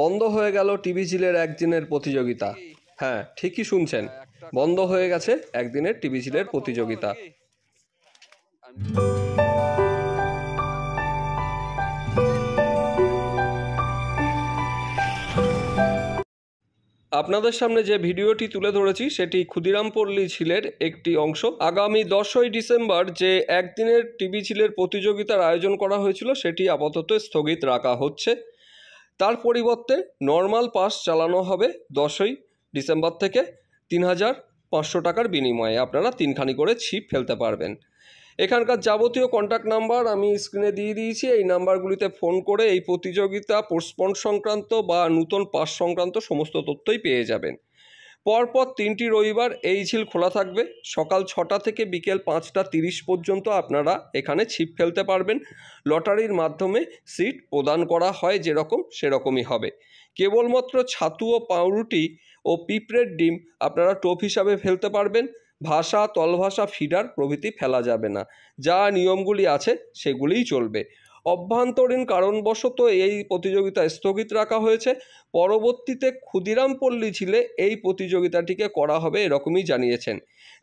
বন্ধ হয়ে গেল টিভি ঝিলের একদিনের প্রতিযোগিতা হ্যাঁ ঠিকই শুনছেন বন্ধ হয়ে গেছে একদিনের টিভি ঝিলের প্রতিযোগিতা আপনাদের সামনে যে ভিডিওটি তুলে ধরেছি সেটি ক্ষুদিরামপল্লী ঝিলের একটি অংশ আগামী দশই ডিসেম্বর যে একদিনের টিভি ঝিলের প্রতিযোগিতার আয়োজন করা হয়েছিল সেটি আপাতত স্থগিত রাখা হচ্ছে তার পরিবর্তে নর্মাল পাস চালানো হবে দশই ডিসেম্বর থেকে তিন হাজার পাঁচশো টাকার বিনিময়ে আপনারা তিনখানি করে ছিপ ফেলতে পারবেন এখানকার যাবতীয় কন্ট্যাক্ট নাম্বার আমি স্ক্রিনে দিয়ে দিয়েছি এই নাম্বারগুলিতে ফোন করে এই প্রতিযোগিতা পোস্টপন সংক্রান্ত বা নূতন পাস সংক্রান্ত সমস্ত তথ্যই পেয়ে যাবেন পরপর তিনটি রবিবার এই ঝিল খোলা থাকবে সকাল ছটা থেকে বিকেল পাঁচটা তিরিশ পর্যন্ত আপনারা এখানে ছিপ ফেলতে পারবেন লটারির মাধ্যমে সিট প্রদান করা হয় যেরকম সেরকমই হবে কেবলমাত্র ছাতু ও পাউরুটি ও পিঁপড়ের ডিম আপনারা টোপ হিসাবে ফেলতে পারবেন ভাষা তলভাষা ফিডার প্রভৃতি ফেলা যাবে না যা নিয়মগুলি আছে সেগুলিই চলবে অভ্যন্তরীণ কারণবশত এই প্রতিযোগিতা স্থগিত রাখা হয়েছে পরবর্তীতে ক্ষুদিরাম পল্লী ঝিলে এই প্রতিযোগিতাটিকে করা হবে এরকমই জানিয়েছেন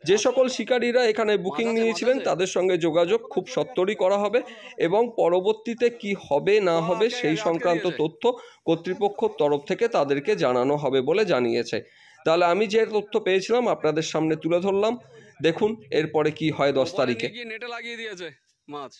যে সকল শিকারীরা এখানে বুকিং নিয়েছিলেন তাদের সঙ্গে যোগাযোগ খুব সত্তরই করা হবে এবং পরবর্তীতে কি হবে না হবে হ্যাঁ, সেই সংক্রান্ত তথ্য কর্তৃপক্ষর তরফ থেকে তাদেরকে জানানো হবে বলে জানিয়েছে তাহলে আমি যে তথ্য পেয়েছিলাম আপনাদের সামনে তুলে ধরলাম দেখুন এরপরে কি হয় দশ তারিখে নেটে লাগিয়ে দিয়েছে মাছ